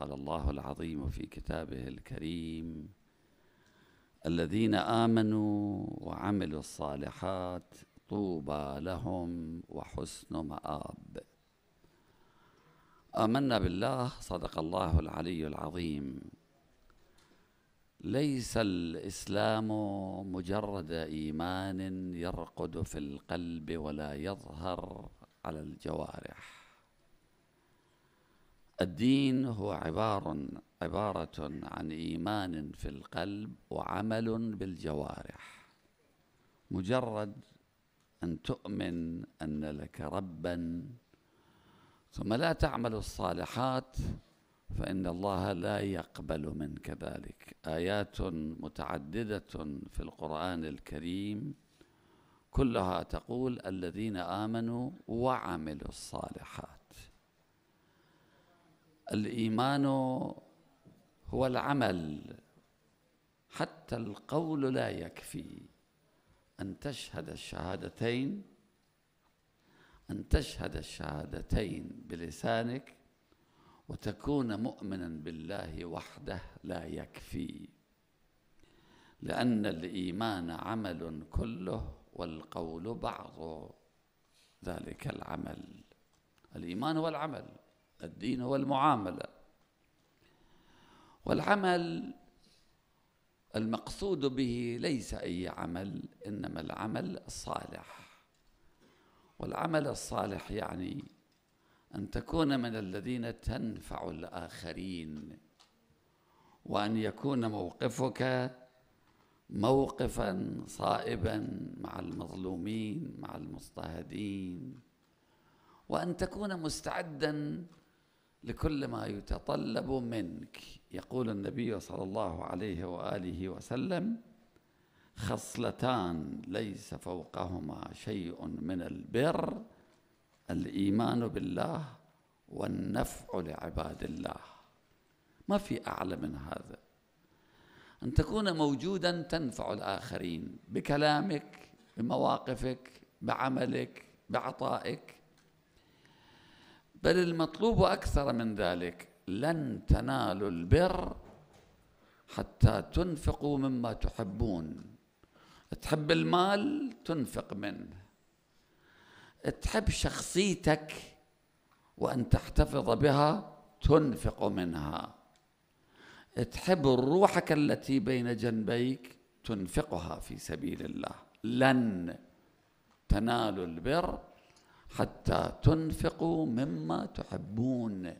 قال الله العظيم في كتابه الكريم الذين امنوا وعملوا الصالحات طوبى لهم وحسن مآب آمنا بالله صدق الله العلي العظيم ليس الإسلام مجرد إيمان يرقد في القلب ولا يظهر على الجوارح الدين هو عبار عبارة عن إيمان في القلب وعمل بالجوارح مجرد أن تؤمن أن لك ربا ثم لا تعمل الصالحات فإن الله لا يقبل منك ذلك آيات متعددة في القرآن الكريم كلها تقول الذين آمنوا وعملوا الصالحات الايمان هو العمل حتى القول لا يكفي ان تشهد الشهادتين ان تشهد الشهادتين بلسانك وتكون مؤمنا بالله وحده لا يكفي لان الايمان عمل كله والقول بعض ذلك العمل الايمان هو العمل الدين هو المعامله والعمل المقصود به ليس اي عمل انما العمل الصالح والعمل الصالح يعني ان تكون من الذين تنفع الاخرين وان يكون موقفك موقفا صائبا مع المظلومين مع المضطهدين وان تكون مستعدا لكل ما يتطلب منك يقول النبي صلى الله عليه واله وسلم خصلتان ليس فوقهما شيء من البر الايمان بالله والنفع لعباد الله ما في اعلى من هذا ان تكون موجودا تنفع الاخرين بكلامك بمواقفك بعملك بعطائك بل المطلوب أكثر من ذلك لن تنالوا البر حتى تنفقوا مما تحبون تحب المال تنفق منه تحب شخصيتك وأن تحتفظ بها تنفق منها تحب روحك التي بين جنبيك تنفقها في سبيل الله لن تنالوا البر حتى تنفقوا مما تحبون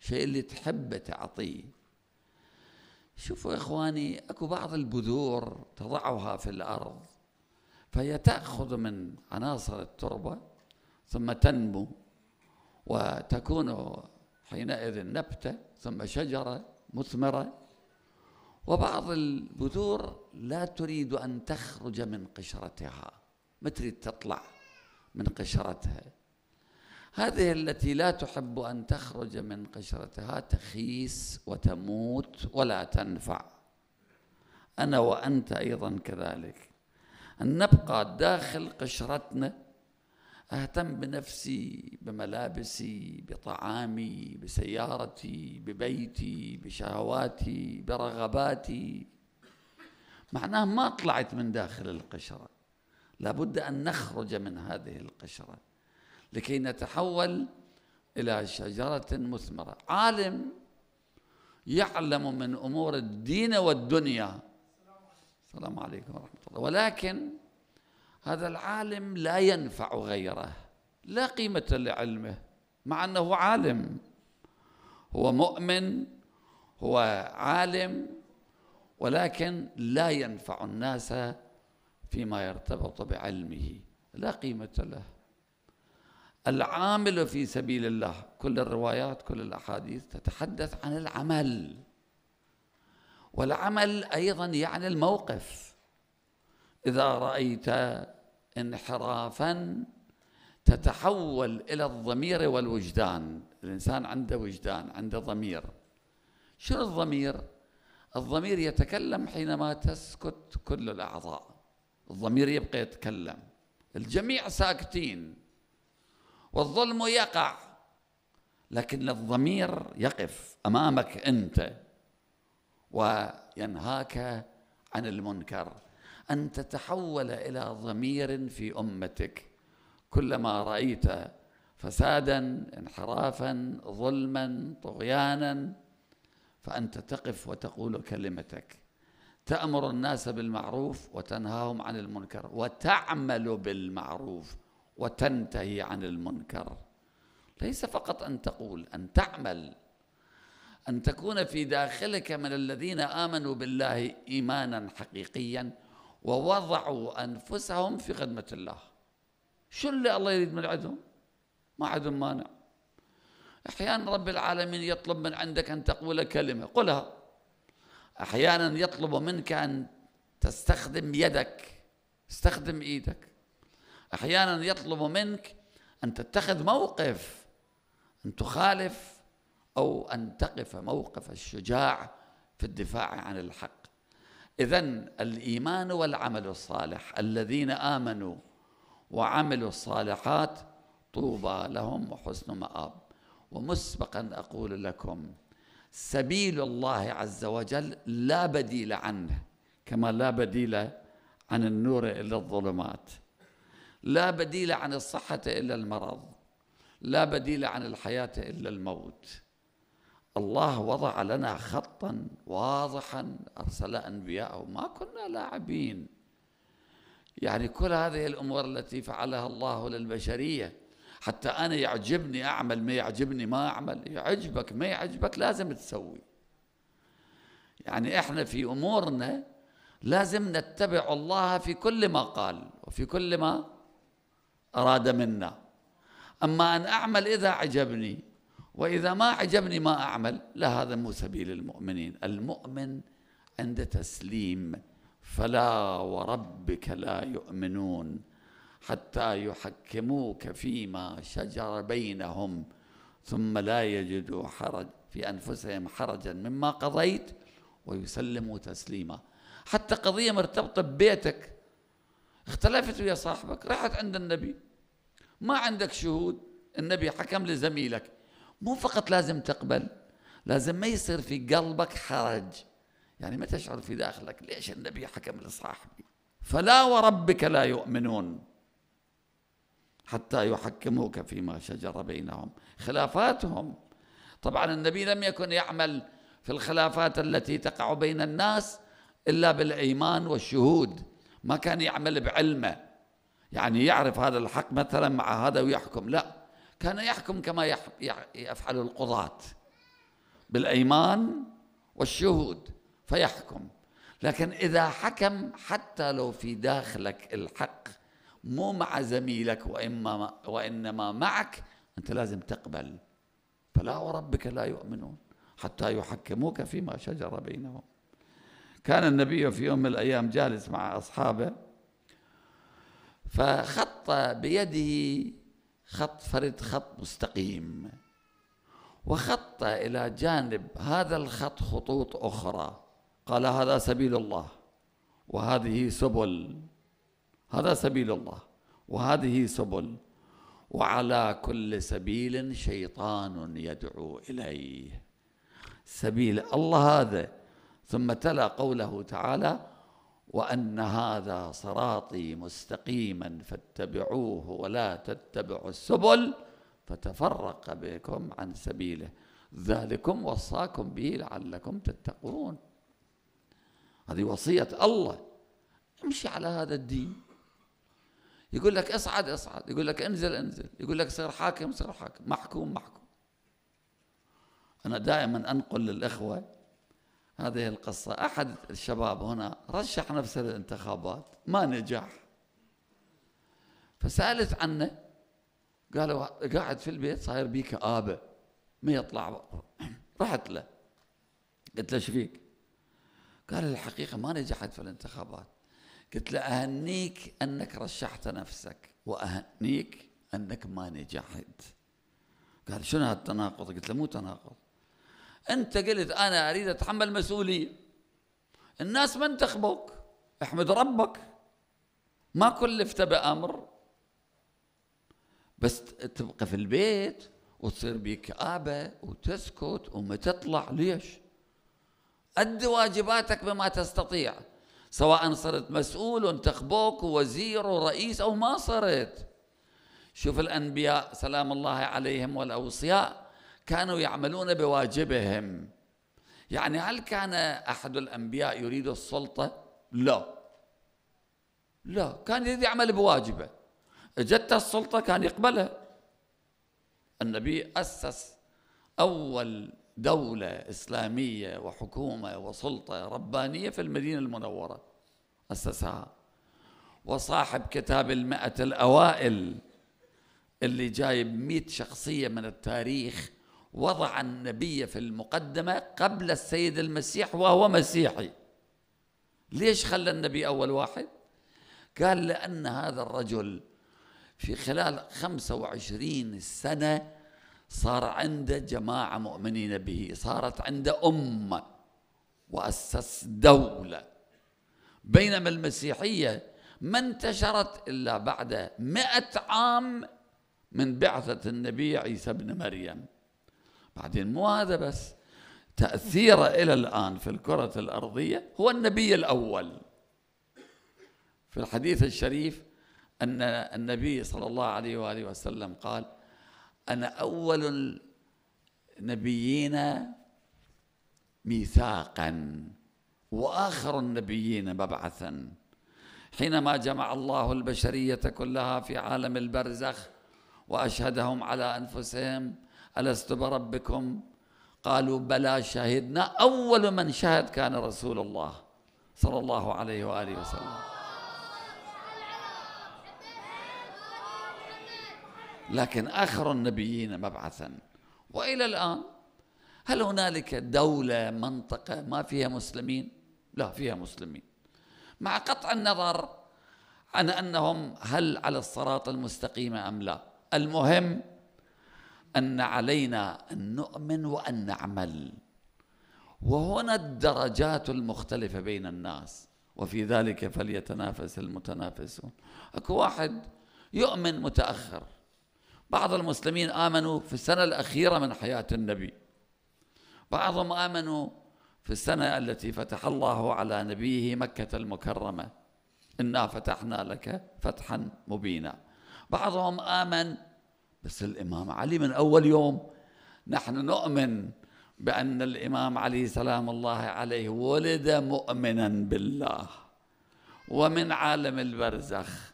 شيء اللي تحبه تعطيه شوفوا إخواني أكو بعض البذور تضعها في الأرض فهي تأخذ من عناصر التربة ثم تنمو وتكون حينئذ نبتة ثم شجرة مثمرة وبعض البذور لا تريد أن تخرج من قشرتها ما تريد تطلع من قشرتها هذه التي لا تحب أن تخرج من قشرتها تخيس وتموت ولا تنفع أنا وأنت أيضا كذلك أن نبقى داخل قشرتنا أهتم بنفسي بملابسي بطعامي بسيارتي ببيتي بشهواتي برغباتي معناه ما طلعت من داخل القشره لابد أن نخرج من هذه القشرة لكي نتحول إلى شجرة مثمرة عالم يعلم من أمور الدين والدنيا السلام عليكم ورحمة الله ولكن هذا العالم لا ينفع غيره لا قيمة لعلمه مع أنه عالم هو مؤمن هو عالم ولكن لا ينفع الناس فيما يرتبط بعلمه لا قيمة له العامل في سبيل الله كل الروايات كل الأحاديث تتحدث عن العمل والعمل أيضا يعني الموقف إذا رأيت انحرافا تتحول إلى الضمير والوجدان الإنسان عنده وجدان عنده ضمير شنو الضمير؟ الضمير يتكلم حينما تسكت كل الأعضاء الضمير يبقى يتكلم الجميع ساكتين والظلم يقع لكن الضمير يقف امامك انت وينهاك عن المنكر ان تتحول الى ضمير في امتك كلما رايت فسادا انحرافا ظلما طغيانا فانت تقف وتقول كلمتك تأمر الناس بالمعروف وتنهاهم عن المنكر وتعمل بالمعروف وتنتهي عن المنكر ليس فقط أن تقول أن تعمل أن تكون في داخلك من الذين آمنوا بالله إيمانا حقيقيا ووضعوا أنفسهم في خدمة الله شو اللي الله يريد من عندهم ما عندهم مانع أحيانا رب العالمين يطلب من عندك أن تقول كلمة قلها أحيانا يطلب منك أن تستخدم يدك استخدم إيدك أحيانا يطلب منك أن تتخذ موقف أن تخالف أو أن تقف موقف الشجاع في الدفاع عن الحق إذا الإيمان والعمل الصالح الذين آمنوا وعملوا الصالحات طوبى لهم وحسن مآب ومسبقا أقول لكم سبيل الله عز وجل لا بديل عنه كما لا بديل عن النور إلا الظلمات لا بديل عن الصحة إلا المرض لا بديل عن الحياة إلا الموت الله وضع لنا خطا واضحا أرسل أنبياءه ما كنا لاعبين يعني كل هذه الأمور التي فعلها الله للبشرية حتى أنا يعجبني أعمل ما يعجبني ما أعمل يعجبك ما يعجبك لازم تسوي يعني إحنا في أمورنا لازم نتبع الله في كل ما قال وفي كل ما أراد منا أما أن أعمل إذا عجبني وإذا ما عجبني ما أعمل لا هذا مو سبيل المؤمنين المؤمن عند تسليم فلا وربك لا يؤمنون حتى يحكموك فيما شجر بينهم ثم لا يجدوا حرج في أنفسهم حرجا مما قضيت ويسلموا تسليما حتى قضية مرتبطة ببيتك اختلفت ويا صاحبك راحت عند النبي ما عندك شهود النبي حكم لزميلك مو فقط لازم تقبل لازم ما يصير في قلبك حرج يعني ما تشعر في داخلك ليش النبي حكم لصاحبي فلا وربك لا يؤمنون حتى يحكموك فيما شجر بينهم خلافاتهم طبعا النبي لم يكن يعمل في الخلافات التي تقع بين الناس إلا بالإيمان والشهود ما كان يعمل بعلمه يعني يعرف هذا الحق مثلا مع هذا ويحكم لا كان يحكم كما يفعل القضاة بالأيمان والشهود فيحكم لكن إذا حكم حتى لو في داخلك الحق مو مع زميلك وإما وإنما معك أنت لازم تقبل فلا وربك لا يؤمنون حتى يحكموك فيما شجر بينهم كان النبي في يوم من الأيام جالس مع أصحابه فخط بيده خط فرد خط مستقيم وخط إلى جانب هذا الخط خطوط أخرى قال هذا سبيل الله وهذه سبل هذا سبيل الله وهذه سبل وعلى كل سبيل شيطان يدعو اليه سبيل الله هذا ثم تلا قوله تعالى وان هذا صراطي مستقيما فاتبعوه ولا تتبعوا السبل فتفرق بكم عن سبيله ذلكم وصاكم به لعلكم تتقون هذه وصيه الله امشي على هذا الدين يقول لك اصعد اصعد يقول لك انزل انزل يقول لك صير حاكم صير حاكم محكوم محكوم أنا دائما أنقل للإخوة هذه القصة أحد الشباب هنا رشح نفسه للانتخابات ما نجح فسألت عنه قالوا قاعد في البيت صاير بيك كآبة ما يطلع رحت له قلت له شفيك قال الحقيقة ما نجحت في الانتخابات قلت له أهنيك أنك رشحت نفسك وأهنيك أنك ما نجحت قال شنو هالتناقض قلت له مو تناقض أنت قلت أنا أريد أتحمل مسؤولية الناس ما انتخبوك احمد ربك ما كلفت بأمر بس تبقى في البيت وتصير بيك وتسكت وما تطلع ليش أدي واجباتك بما تستطيع سواء صرت مسؤول انتخبوك وزير ورئيس أو ما صرت شوف الأنبياء سلام الله عليهم والأوصياء كانوا يعملون بواجبهم يعني هل كان أحد الأنبياء يريد السلطة؟ لا لا كان يريد يعمل بواجبه جت السلطة كان يقبلها النبي أسس أول دولة إسلامية وحكومة وسلطة ربانية في المدينة المنورة أسسها وصاحب كتاب المئة الأوائل اللي جايب مئة شخصية من التاريخ وضع النبي في المقدمة قبل السيد المسيح وهو مسيحي ليش خلى النبي أول واحد؟ قال لأن هذا الرجل في خلال 25 سنة صار عنده جماعة مؤمنين به صارت عنده أمة وأسس دولة بينما المسيحية ما انتشرت إلا بعد مئة عام من بعثة النبي عيسى بن مريم بعدين مو هذا بس تأثيره إلى الآن في الكرة الأرضية هو النبي الأول في الحديث الشريف أن النبي صلى الله عليه وآله وسلم قال أنا أول النبيين ميثاقا وآخر النبيين مبعثا حينما جمع الله البشرية كلها في عالم البرزخ وأشهدهم على أنفسهم ألست بربكم قالوا بلى شهدنا أول من شهد كان رسول الله صلى الله عليه وآله وسلم لكن آخر النبيين مبعثا وإلى الآن هل هنالك دولة منطقة ما فيها مسلمين؟ لا فيها مسلمين مع قطع النظر عن أنهم هل على الصراط المستقيم أم لا المهم أن علينا أن نؤمن وأن نعمل وهنا الدرجات المختلفة بين الناس وفي ذلك فليتنافس المتنافسون اكو واحد يؤمن متأخر بعض المسلمين آمنوا في السنة الأخيرة من حياة النبي بعضهم آمنوا في السنة التي فتح الله على نبيه مكة المكرمة إنا فتحنا لك فتحا مبينا بعضهم آمن بس الإمام علي من أول يوم نحن نؤمن بأن الإمام علي سلام الله عليه ولد مؤمنا بالله ومن عالم البرزخ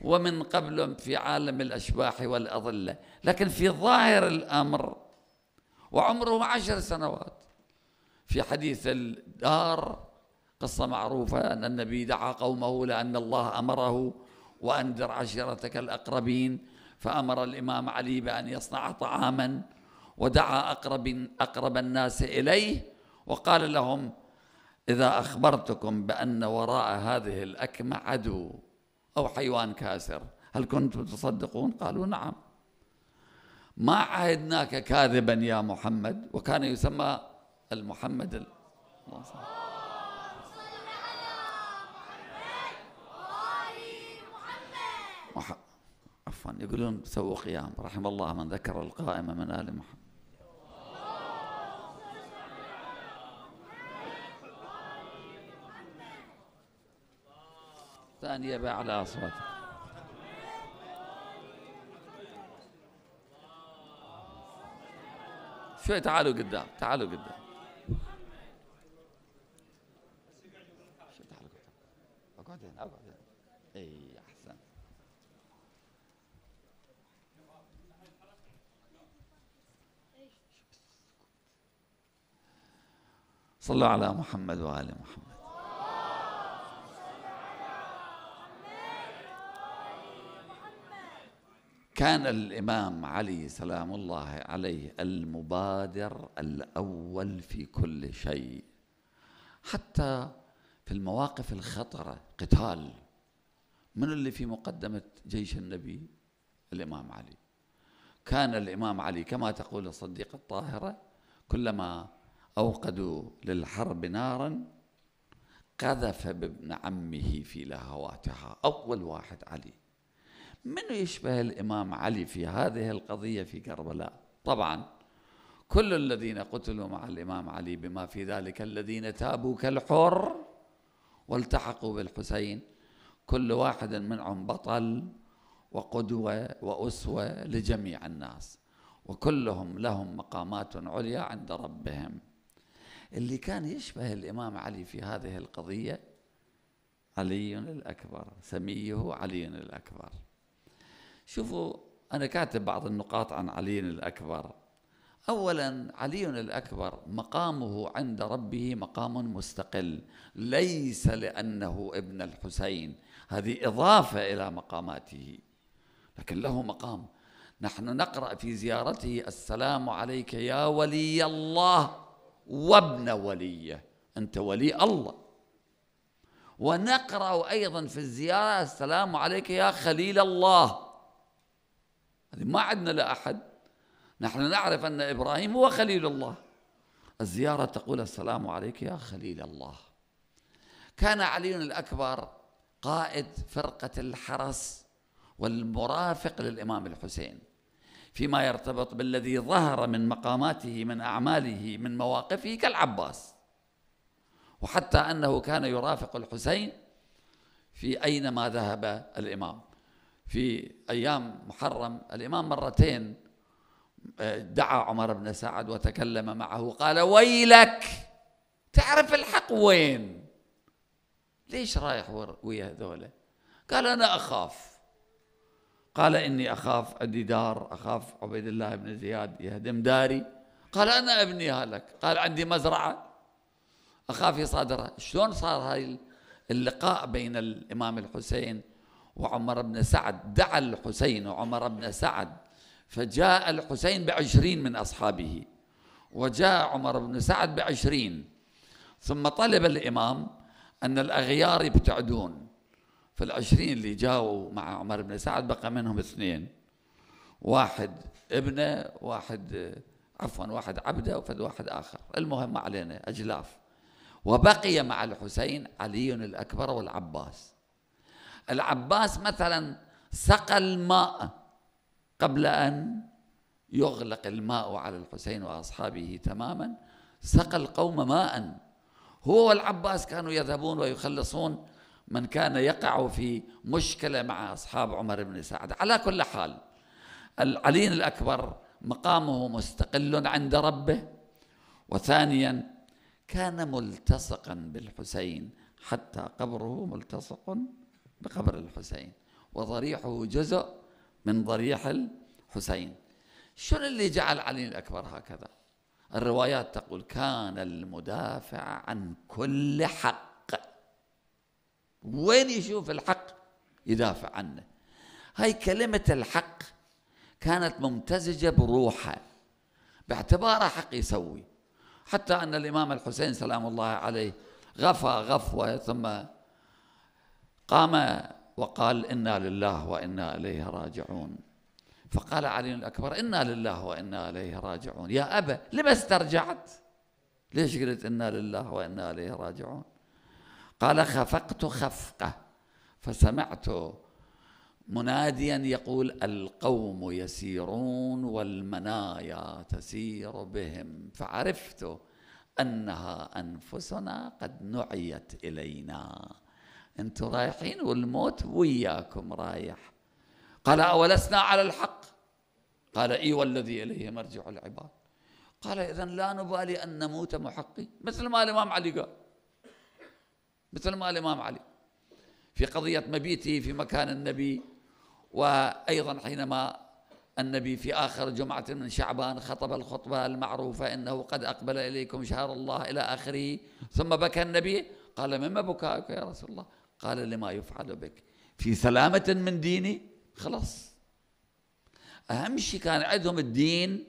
ومن قبل في عالم الأشباح والأضلة لكن في ظاهر الأمر وعمره عشر سنوات في حديث الدار قصة معروفة أن النبي دعا قومه لأن الله أمره وأنذر عشيرتك الأقربين فأمر الإمام علي بأن يصنع طعاما ودعا أقرب, أقرب الناس إليه وقال لهم إذا أخبرتكم بأن وراء هذه الأكمة عدو أو حيوان كاسر هل كنتم تصدقون قالوا نعم ما عهدناك كاذبا يا محمد وكان يسمى المحمد ال... الله عفوا يقولون سووا قيام رحم الله من ذكر القائمة من آل محمد ثانية بأعلى أصواتك شوي تعالوا قدام تعالوا قدام اقعد هنا اقعد هنا اي احسن صلوا على محمد وآل محمد كان الإمام علي سلام الله عليه المبادر الأول في كل شيء حتى في المواقف الخطرة قتال من اللي في مقدمة جيش النبي الإمام علي كان الإمام علي كما تقول الصديقة الطاهرة كلما أوقدوا للحرب نارا قذف بابن عمه في لهواتها أول واحد علي من يشبه الإمام علي في هذه القضية في كربلاء طبعا كل الذين قتلوا مع الإمام علي بما في ذلك الذين تابوا كالحر والتحقوا بالحسين كل واحد منهم بطل وقدوة وأسوة لجميع الناس وكلهم لهم مقامات عليا عند ربهم اللي كان يشبه الإمام علي في هذه القضية علي الأكبر سميه علي الأكبر شوفوا أنا كاتب بعض النقاط عن علي الأكبر أولا علي الأكبر مقامه عند ربه مقام مستقل ليس لأنه ابن الحسين هذه إضافة إلى مقاماته لكن له مقام نحن نقرأ في زيارته السلام عليك يا ولي الله وابن وليه أنت ولي الله ونقرأ أيضا في الزيارة السلام عليك يا خليل الله ما عدنا لا أحد نحن نعرف أن إبراهيم هو خليل الله الزيارة تقول السلام عليك يا خليل الله كان علي الأكبر قائد فرقة الحرس والمرافق للإمام الحسين فيما يرتبط بالذي ظهر من مقاماته من أعماله من مواقفه كالعباس وحتى أنه كان يرافق الحسين في أينما ذهب الإمام في أيام محرم الإمام مرتين آه، دعا عمر بن سعد وتكلم معه قال ويلك تعرف الحق وين ليش رايح ويا هذول قال أنا أخاف قال إني أخاف عندي دار أخاف عبيد الله بن زياد يهدم داري قال أنا أبنيها لك قال عندي مزرعة أخاف يصادرها شلون صار هاي اللقاء بين الإمام الحسين وعمر بن سعد دعا الحسين وعمر بن سعد فجاء الحسين بعشرين من أصحابه وجاء عمر بن سعد بعشرين ثم طلب الإمام أن الأغيار يبتعدون فالعشرين اللي جاءوا مع عمر بن سعد بقى منهم اثنين واحد ابنه واحد عفوا واحد عبده وفد واحد آخر المهم ما علينا أجلاف وبقي مع الحسين علي الأكبر والعباس العباس مثلا سقى الماء قبل أن يغلق الماء على الحسين وأصحابه تماما سقى القوم ماء هو والعباس كانوا يذهبون ويخلصون من كان يقع في مشكلة مع أصحاب عمر بن سعد على كل حال العلي الأكبر مقامه مستقل عند ربه وثانيا كان ملتصقا بالحسين حتى قبره ملتصق بقبر الحسين وضريحه جزء من ضريح الحسين شنو اللي جعل علي الأكبر هكذا الروايات تقول كان المدافع عن كل حق وين يشوف الحق يدافع عنه هاي كلمة الحق كانت ممتزجة بروحه باعتباره حق يسوي حتى أن الإمام الحسين سلام الله عليه غفى غفوة ثم قام وقال إنا لله وإنا إليه راجعون فقال علي الأكبر إنا لله وإنا إليه راجعون يا أبا لما استرجعت ليش قلت إنا لله وإنا إليه راجعون قال خفقت خفقة فسمعت مناديا يقول القوم يسيرون والمنايا تسير بهم فعرفت أنها أنفسنا قد نعيت إلينا انتم رايحين والموت وياكم رايح قال اولسنا على الحق قال اي والذي اليه مرجع العباد قال اذا لا نبالي ان نموت محقين مثل ما الامام علي قال مثل ما الامام علي في قضيه مبيته في مكان النبي وايضا حينما النبي في آخر جمعة من شعبان خطب الخطبة المعروفة إنه قد أقبل إليكم شهر الله إلى آخره ثم بكى النبي قال مما بكائك يا رسول الله قال لما يفعل بك في سلامة من ديني خلاص أهم شيء كان عندهم الدين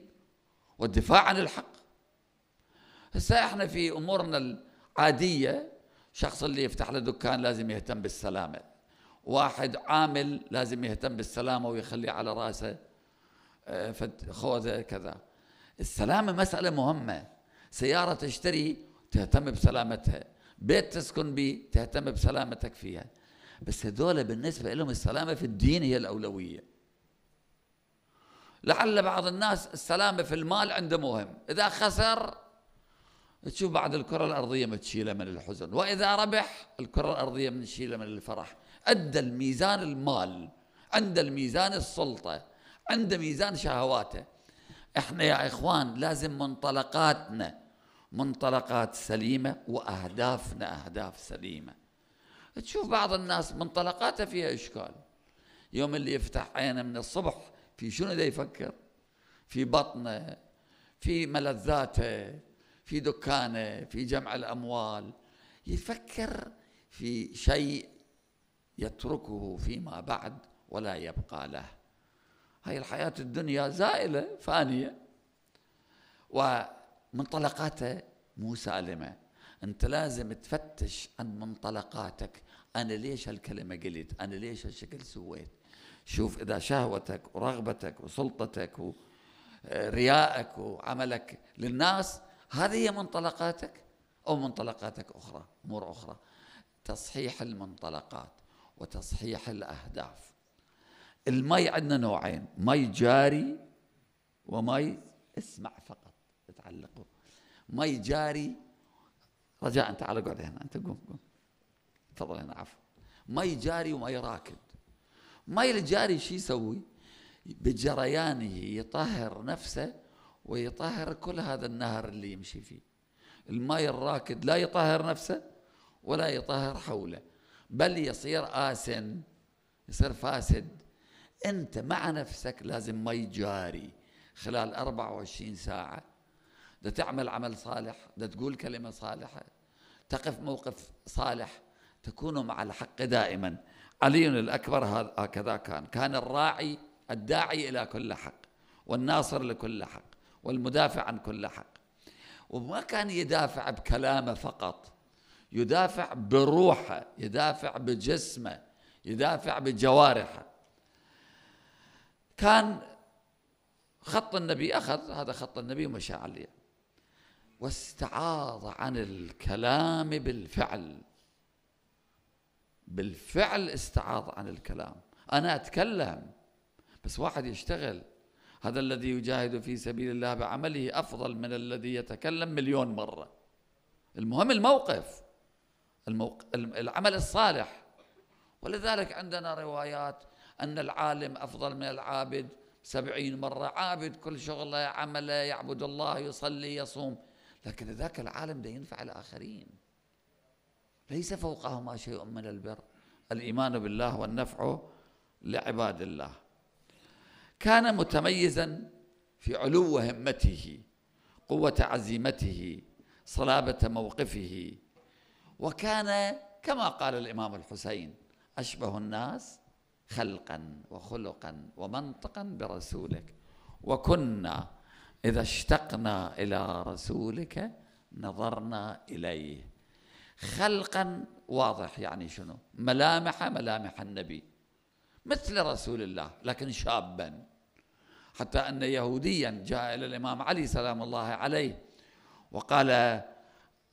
والدفاع عن الحق هسه احنا في أمورنا العادية شخص اللي يفتح له دكان لازم يهتم بالسلامة واحد عامل لازم يهتم بالسلامة ويخلي على رأسه آه، خوذة كذا السلامة مسألة مهمة سيارة تشتري تهتم بسلامتها بيت تسكن بيه تهتم بسلامتك فيها بس هذول بالنسبة لهم السلامة في الدين هي الأولوية لعل بعض الناس السلامة في المال عنده مهم إذا خسر تشوف بعد الكرة الأرضية متشيلة من الحزن وإذا ربح الكرة الأرضية منشيلة من الفرح أدى الميزان المال عند الميزان السلطة عند ميزان شهواته احنا يا إخوان لازم منطلقاتنا منطلقات سليمة وأهدافنا أهداف سليمة تشوف بعض الناس منطلقاته فيها إشكال يوم اللي يفتح عينه من الصبح في شنو ده يفكر في بطنه في ملذاته في دكانه في جمع الأموال يفكر في شيء يتركه فيما بعد ولا يبقى له هاي الحياة الدنيا زائلة فانية و منطلقاته مو سالمه انت لازم تفتش عن منطلقاتك انا ليش هالكلمه قلت انا ليش هالشكل سويت شوف اذا شهوتك ورغبتك وسلطتك وريائك وعملك للناس هذه هي منطلقاتك او منطلقاتك اخرى امور اخرى تصحيح المنطلقات وتصحيح الاهداف المي عندنا نوعين مي جاري ومي اسمع فقط علقوا مي جاري رجاء تعال اقعد هنا انت قوم قوم تفضل هنا عفوا مي جاري ومي راكد مي الجاري شو يسوي بجريانه يطهر نفسه ويطهر كل هذا النهر اللي يمشي فيه المي الراكد لا يطهر نفسه ولا يطهر حوله بل يصير آسن يصير فاسد أنت مع نفسك لازم مي جاري خلال 24 ساعة ده تعمل عمل صالح ده تقول كلمة صالحة تقف موقف صالح تكون مع الحق دائما علي الأكبر هكذا كان كان الراعي الداعي إلى كل حق والناصر لكل حق والمدافع عن كل حق وما كان يدافع بكلامه فقط يدافع بروحه يدافع بجسمه يدافع بجوارحه كان خط النبي أخذ هذا خط النبي ومشى عليه واستعاض عن الكلام بالفعل بالفعل استعاض عن الكلام أنا أتكلم بس واحد يشتغل هذا الذي يجاهد في سبيل الله بعمله أفضل من الذي يتكلم مليون مرة المهم الموقف الموق... العمل الصالح ولذلك عندنا روايات أن العالم أفضل من العابد سبعين مرة عابد كل شغله عمله يعبد الله يصلي يصوم لكن ذاك العالم ده ينفع الآخرين ليس فوقهما شيء من البر الإيمان بالله والنفع لعباد الله كان متميزا في علو همته قوة عزيمته صلابة موقفه وكان كما قال الإمام الحسين أشبه الناس خلقا وخلقا ومنطقا برسولك وكنا إذا اشتقنا إلى رسولك نظرنا إليه خلقا واضح يعني شنو ملامح ملامح النبي مثل رسول الله لكن شابا حتى أن يهوديا جاء إلى الإمام علي سلام الله عليه وقال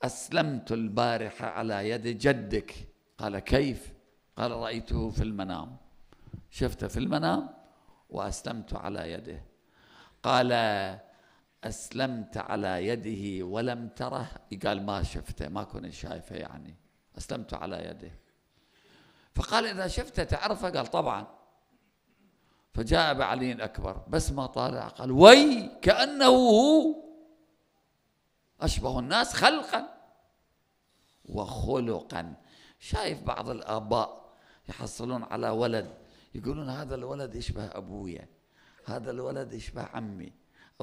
أسلمت البارحة على يد جدك قال كيف قال رأيته في المنام شفته في المنام وأسلمت على يده قال أسلمت على يده ولم تره قال ما شفته ما كنت شايفه يعني أسلمت على يده فقال إذا شفته تعرفه قال طبعا فجاء بعلي الأكبر بس ما طالع قال وي كأنه هو أشبه الناس خلقا وخلقا شايف بعض الآباء يحصلون على ولد يقولون هذا الولد يشبه أبويا هذا الولد يشبه عمي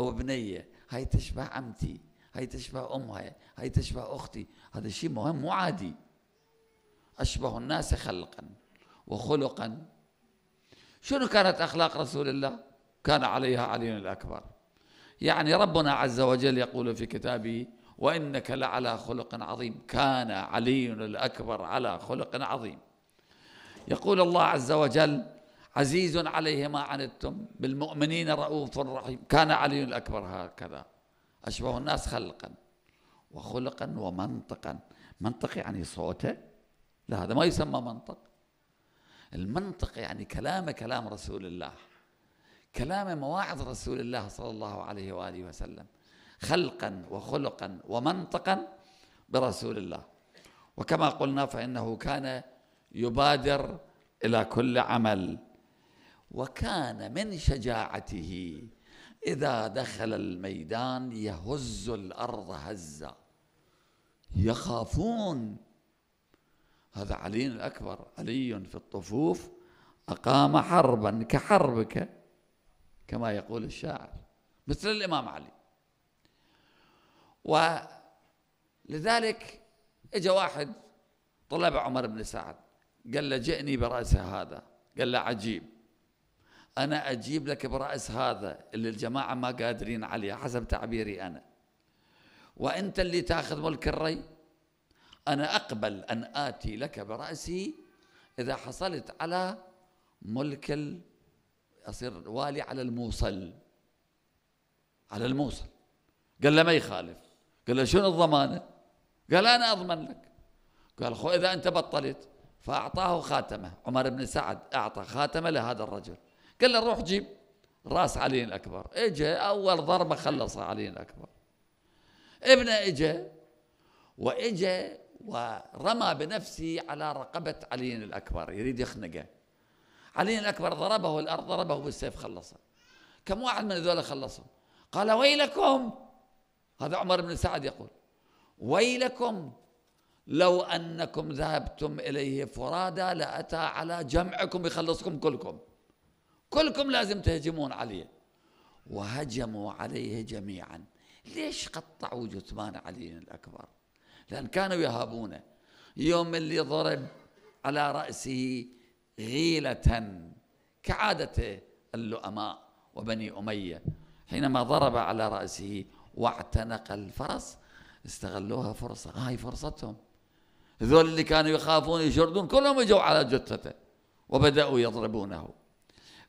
بنية هاي تشبه عمتي هاي تشبه امها هاي تشبه اختي هذا شيء مهم مو عادي اشبه الناس خلقا وخلقا شنو كانت اخلاق رسول الله كان عليها علي الاكبر يعني ربنا عز وجل يقول في كتابه وانك لعلى خلق عظيم كان علي الاكبر على خلق عظيم يقول الله عز وجل عزيز عليه ما عنتم بالمؤمنين رؤوف رحيم كان علي الأكبر هكذا أشبه الناس خلقا وخلقا ومنطقا منطق يعني صوته لا هذا ما يسمى منطق المنطق يعني كلامه كلام رسول الله كلامه مواعظ رسول الله صلى الله عليه وآله وسلم خلقا وخلقا ومنطقا برسول الله وكما قلنا فإنه كان يبادر إلى كل عمل وكان من شجاعته إذا دخل الميدان يهز الأرض هزا يخافون هذا علي الأكبر علي في الطفوف أقام حربا كحربك كما يقول الشاعر مثل الإمام علي ولذلك اجى واحد طلب عمر بن سعد قال له جئني برأس هذا قال له عجيب أنا أجيب لك برأس هذا اللي الجماعة ما قادرين عليه حسب تعبيري أنا وأنت اللي تاخذ ملك الري أنا أقبل أن آتي لك برأسي إذا حصلت على ملك ال... أصير والي على الموصل على الموصل قال له ما يخالف قال له شنو الضمانة قال أنا أضمن لك قال خو إذا أنت بطلت فأعطاه خاتمة عمر بن سعد أعطى خاتمة لهذا الرجل قال له روح جيب راس علي الأكبر اجى أول ضربة خلص علي الأكبر ابنه اجى واجى ورمى بنفسه على رقبة علي الأكبر يريد يخنقه علي الأكبر ضربه الأرض ضربه بالسيف خلصه كم واحد من هذول خلصهم قال ويلكم هذا عمر بن سعد يقول ويلكم لو أنكم ذهبتم إليه فرادى لأتى على جمعكم يخلصكم كلكم كلكم لازم تهجمون عليه وهجموا عليه جميعا ليش قطعوا جثمان علي الأكبر لأن كانوا يهابونه يوم اللي ضرب على رأسه غيلة كعادة اللؤماء وبني أمية حينما ضرب على رأسه واعتنق الفرس استغلوها فرصة هاي فرصتهم ذول اللي كانوا يخافون يشردون كلهم اجوا على جثته وبدأوا يضربونه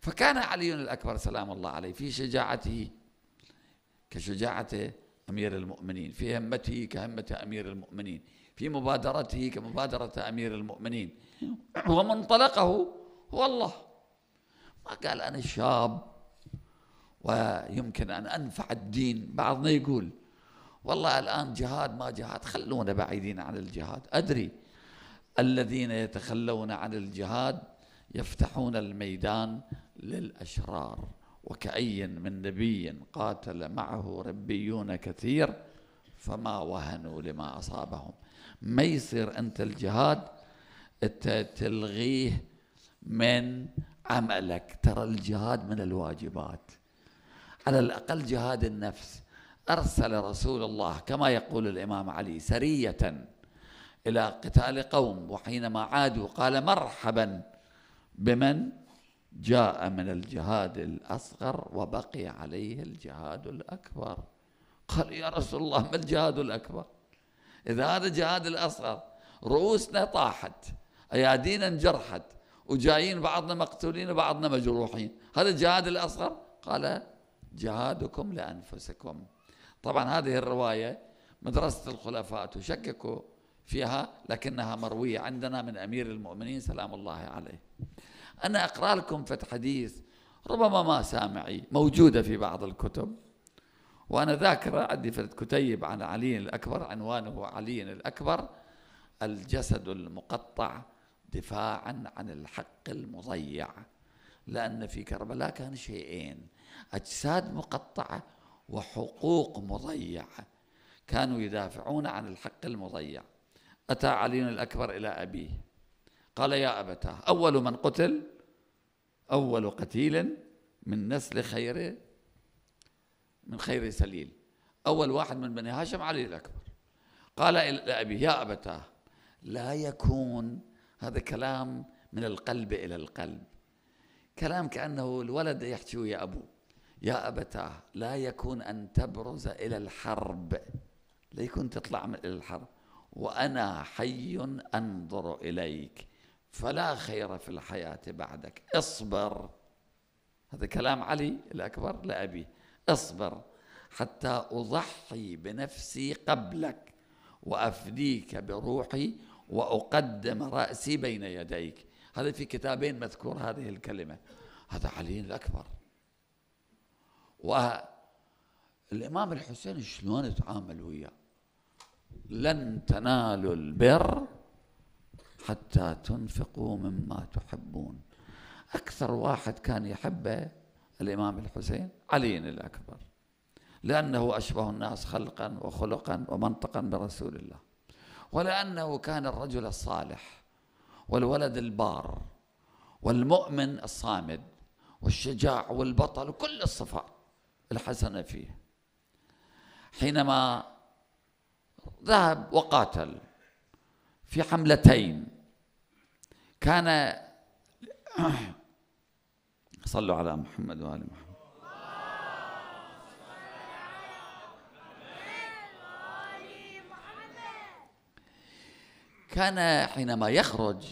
فكان علي الأكبر سلام الله عليه في شجاعته كشجاعة أمير المؤمنين في همته كهمة أمير المؤمنين في مبادرته كمبادرة أمير المؤمنين ومنطلقه هو الله ما قال أنا شاب ويمكن أن أنفع الدين بعضنا يقول والله الآن جهاد ما جهاد خلونا بعيدين عن الجهاد أدري الذين يتخلون عن الجهاد يفتحون الميدان للأشرار وكأي من نبي قاتل معه ربيون كثير فما وهنوا لما أصابهم ما يصير أنت الجهاد تلغيه من عملك ترى الجهاد من الواجبات على الأقل جهاد النفس أرسل رسول الله كما يقول الإمام علي سرية إلى قتال قوم وحينما عادوا قال مرحبا بمن جاء من الجهاد الأصغر وبقي عليه الجهاد الأكبر قال يا رسول الله ما الجهاد الأكبر إذا هذا الجهاد الأصغر رؤوسنا طاحت أيادينا انجرحت وجايين بعضنا مقتولين وبعضنا مجروحين هذا الجهاد الأصغر قال جهادكم لأنفسكم طبعا هذه الرواية مدرسة الخلفاء تشككوا فيها لكنها مروية عندنا من أمير المؤمنين سلام الله عليه أنا أقرأ لكم في حديث ربما ما سامعي موجودة في بعض الكتب وأنا ذاكرة عندي فرد كتيب عن علي الأكبر عنوانه علي الأكبر الجسد المقطع دفاعا عن الحق المضيع لأن في كربلاء كان شيئين أجساد مقطعة وحقوق مضيعة كانوا يدافعون عن الحق المضيع أتى علي الأكبر إلى أبيه قال يا أبتاه أول من قتل أول قتيل من نسل خير من خير سليل أول واحد من بني هاشم علي الأكبر قال لأبيه يا أبتاه لا يكون هذا كلام من القلب إلى القلب كلام كأنه الولد يحكي ويا أبوه يا أبتاه لا يكون أن تبرز إلى الحرب لا يكون تطلع من إلى الحرب وأنا حي أنظر إليك فلا خير في الحياة بعدك اصبر هذا كلام علي الأكبر لأبي اصبر حتى أضحي بنفسي قبلك وأفديك بروحي وأقدم رأسي بين يديك هذا في كتابين مذكور هذه الكلمة هذا علي الأكبر والإمام الحسين شلون تعامل وياه لن تنالوا البر حتى تنفقوا مما تحبون أكثر واحد كان يحبه الإمام الحسين علي الأكبر لأنه أشبه الناس خلقا وخلقا ومنطقا برسول الله ولأنه كان الرجل الصالح والولد البار والمؤمن الصامد والشجاع والبطل وكل الصفات الحسنة فيه حينما ذهب وقاتل في حملتين كان صلوا على محمد وآل محمد كان حينما يخرج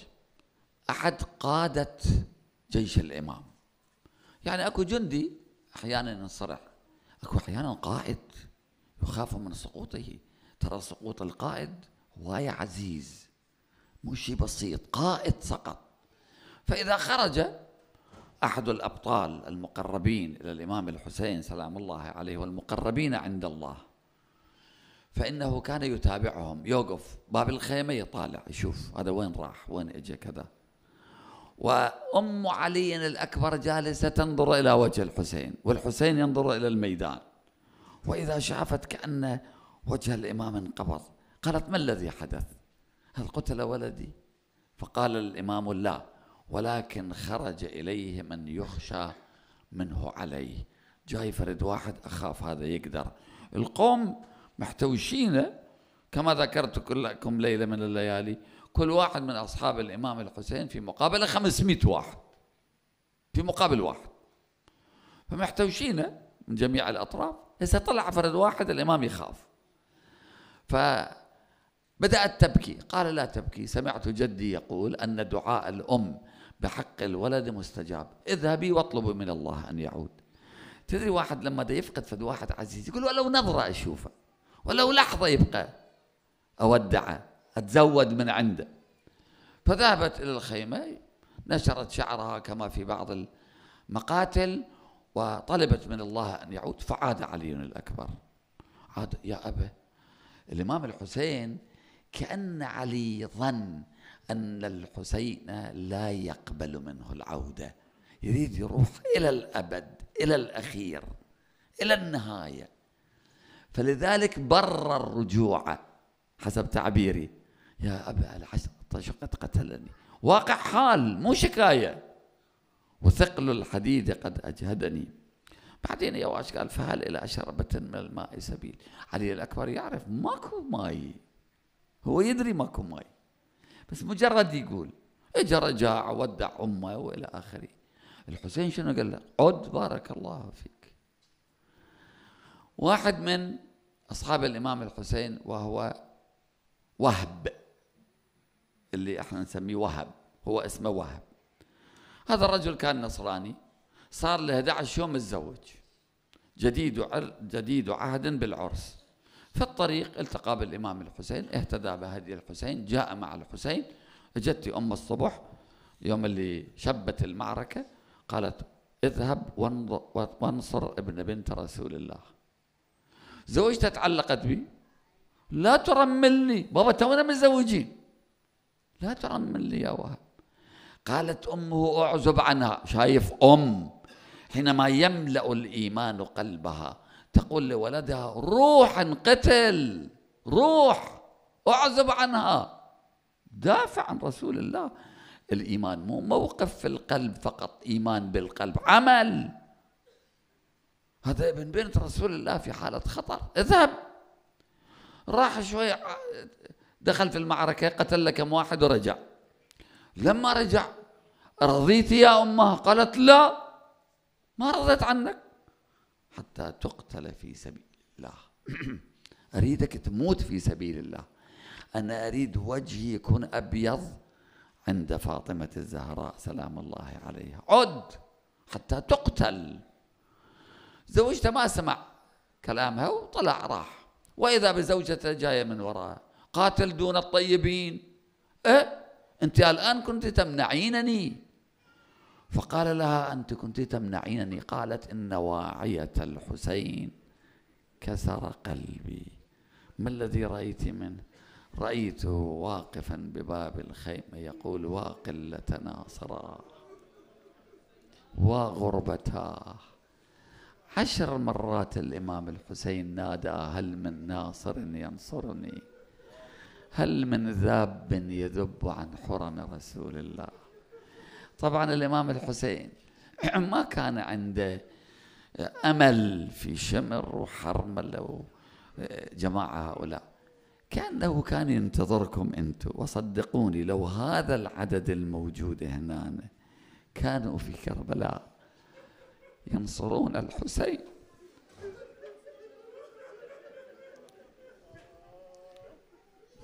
أحد قادة جيش الإمام يعني أكو جندي أحيانا ينصرح أكو أحيانا قائد يخاف من سقوطه ترى سقوط القائد هواية عزيز مو شيء بسيط قائد سقط فإذا خرج أحد الأبطال المقربين إلى الإمام الحسين سلام الله عليه والمقربين عند الله فإنه كان يتابعهم يوقف باب الخيمة يطالع يشوف هذا وين راح وين إجا كذا وأم علي الأكبر جالسة تنظر إلى وجه الحسين والحسين ينظر إلى الميدان وإذا شافت كأن وجه الإمام انقبض قالت ما الذي حدث هل قتل ولدي فقال الإمام لا ولكن خرج إليه من يخشى منه عليه جاي فرد واحد أخاف هذا يقدر القوم محتوشين كما ذكرت لكم ليلة من الليالي كل واحد من أصحاب الإمام الحسين في مقابلة 500 واحد في مقابل واحد فمحتوشين من جميع الأطراف هسه طلع فرد واحد الإمام يخاف ف بدأت تبكي قال لا تبكي سمعت جدي يقول أن دعاء الأم بحق الولد مستجاب اذهبي واطلبي من الله أن يعود تدري واحد لما دا يفقد فد واحد عزيز يقول ولو نظرة أشوفه ولو لحظة يبقى أودعه أتزود من عنده فذهبت إلى الخيمة نشرت شعرها كما في بعض المقاتل وطلبت من الله أن يعود فعاد علي الأكبر عاد يا أبا الإمام الحسين كأن علي ظن أن الحسين لا يقبل منه العودة يريد يروح إلى الأبد إلى الأخير إلى النهاية فلذلك برر الرجوع حسب تعبيري يا أبا العشر قد قتلني واقع حال مو شكاية وثقل الحديد قد أجهدني بعدين يواش قال فهل إلى شربة من الماء سبيل علي الأكبر يعرف ماكو ماي هو يدري ماكو ماي بس مجرد يقول اجى رجع ودع امه والى اخره الحسين شنو قال له عد بارك الله فيك واحد من اصحاب الامام الحسين وهو وهب اللي احنا نسميه وهب هو اسمه وهب هذا الرجل كان نصراني صار له 11 يوم متزوج جديد جديد عهد بالعرس في الطريق التقى بالإمام الحسين اهتدى بهدي الحسين جاء مع الحسين اجت أم الصبح يوم اللي شبت المعركة قالت اذهب وانصر ابن بنت رسول الله زوجته تعلقت بي لا ترملني بابا تونا متزوجين لا ترملني يا وهب قالت امه اعزب عنها شايف ام حينما يملا الايمان قلبها تقول لولدها روح انقتل روح اعزب عنها دافع عن رسول الله الايمان مو موقف في القلب فقط ايمان بالقلب عمل هذا ابن بنت رسول الله في حاله خطر اذهب راح شوي دخل في المعركه قتل لك كم واحد ورجع لما رجع رضيت يا امه قالت لا ما رضيت عنك حتى تقتل في سبيل الله أريدك تموت في سبيل الله أنا أريد وجهي يكون أبيض عند فاطمة الزهراء سلام الله عليها عد حتى تقتل زوجته ما سمع كلامها وطلع راح وإذا بزوجته جاية من وراء قاتل دون الطيبين إيه أنت الآن كنت تمنعينني فقال لها أنت كنت تمنعينني قالت إن واعية الحسين كسر قلبي ما الذي رأيت منه رأيته واقفا بباب الخيمة يقول واقلة صراه وغربتاه عشر مرات الإمام الحسين نادى هل من ناصر ينصرني هل من ذاب يذب عن حرم رسول الله طبعا الإمام الحسين ما كان عنده أمل في شمر وحرملة آه، وجماعة هؤلاء كأنه كان ينتظركم أنتم وصدقوني لو هذا العدد الموجود هنا كانوا في كربلاء ينصرون الحسين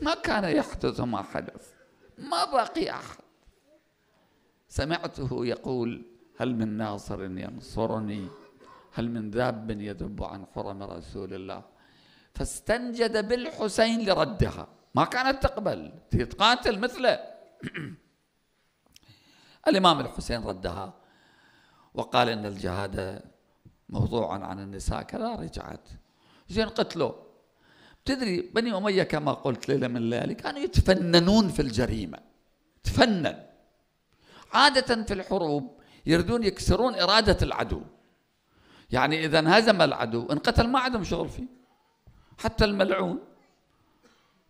ما كان يحدث ما حدث ما بقي أحد سمعته يقول هل من ناصر ينصرني هل من ذاب يذب عن حرم رسول الله فاستنجد بالحسين لردها ما كانت تقبل تقاتل مثله الإمام الحسين ردها وقال إن الجهاد موضوع عن النساء كذا رجعت زين قتلوا تدري بني أمية كما قلت ليلة من الليالي كانوا يتفننون في الجريمة تفنن عادة في الحروب يريدون يكسرون إرادة العدو يعني إذا انهزم العدو انقتل ما عندهم شغل فيه حتى الملعون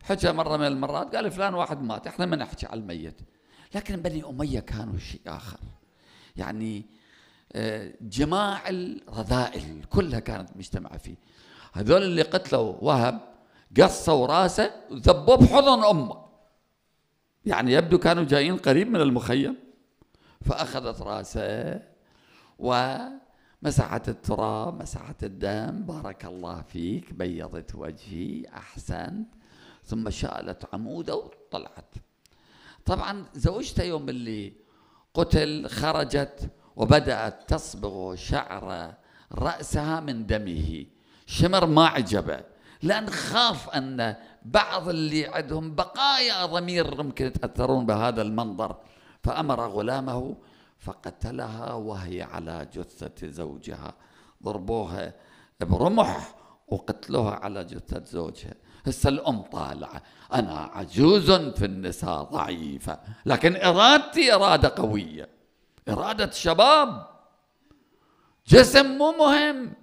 حكى مرة من المرات قال فلان واحد مات احنا ما نحكي على الميت لكن بني أمية كانوا شيء آخر يعني آه، جماع الرذائل كلها كانت مجتمعة فيه هذول اللي قتلوا وهب قصوا راسه وذبوه بحضن أمه يعني يبدو كانوا جايين قريب من المخيم فأخذت رأسه ومسحت التراب مسحت الدم بارك الله فيك بيضت وجهي أحسنت ثم شالت عموده وطلعت طبعا زوجته يوم اللي قتل خرجت وبدأت تصبغ شعر رأسها من دمه شمر ما عجبه لأن خاف أن بعض اللي عندهم بقايا ضمير ممكن يتأثرون بهذا المنظر فأمر غلامه فقتلها وهي على جثة زوجها ضربوها برمح وقتلوها على جثة زوجها هسه الأم طالعة أنا عجوز في النساء ضعيفة لكن إرادتي إرادة قوية إرادة شباب جسم مو مهم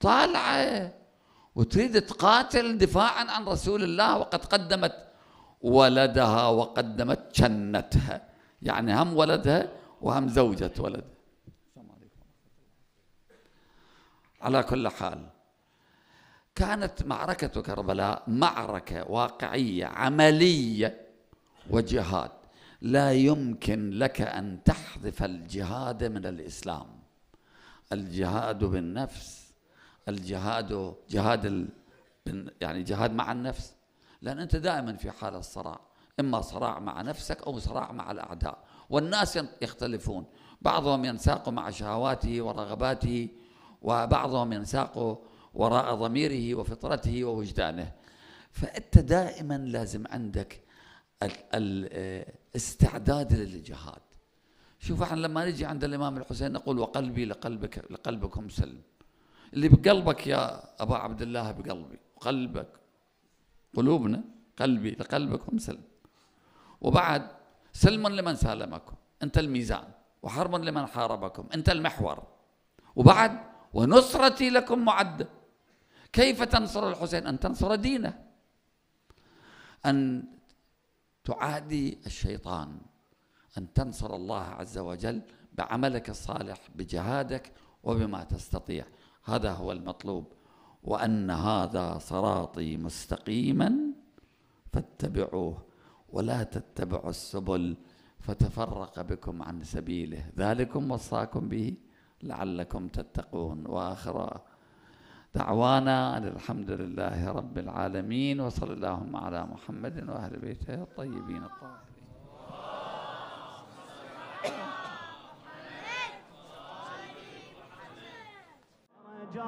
طالعة وتريد تقاتل دفاعا عن رسول الله وقد قدمت ولدها وقدمت جنتها يعني هم ولدها وهم زوجة ولدها على كل حال كانت معركة كربلاء معركة واقعية عملية وجهاد لا يمكن لك أن تحذف الجهاد من الإسلام الجهاد بالنفس الجهاد جهاد يعني جهاد مع النفس لأن أنت دائما في حالة صراع إما صراع مع نفسك أو صراع مع الأعداء والناس يختلفون بعضهم ينساق مع شهواته ورغباته وبعضهم ينساق وراء ضميره وفطرته ووجدانه فأنت دائما لازم عندك الاستعداد للجهاد شوف احنا لما نجي عند الامام الحسين نقول وقلبي لقلبك لقلبكم سلم اللي بقلبك يا ابا عبد الله بقلبي وقلبك قلوبنا قلبي لقلبكم سلم وبعد سلم لمن سالمكم أنت الميزان وحرب لمن حاربكم أنت المحور وبعد ونصرتي لكم معدة كيف تنصر الحسين أن تنصر دينه أن تعادي الشيطان أن تنصر الله عز وجل بعملك الصالح بجهادك وبما تستطيع هذا هو المطلوب وأن هذا صراطي مستقيما فاتبعوه ولا تتبعوا السبل فتفرق بكم عن سبيله ذلكم وصاكم به لعلكم تتقون واخر دعوانا ان الحمد لله رب العالمين وصلى اللهم على محمد واهل بيته الطيبين الطاهرين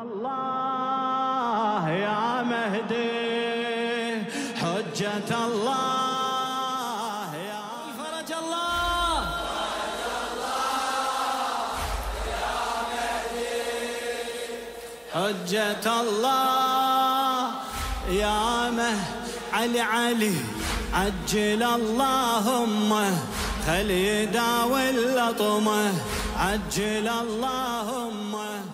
الله يا مهدي رحمة الله يا مه علي علي عجل اللهم خلي داوي اللطمة عجل اللهم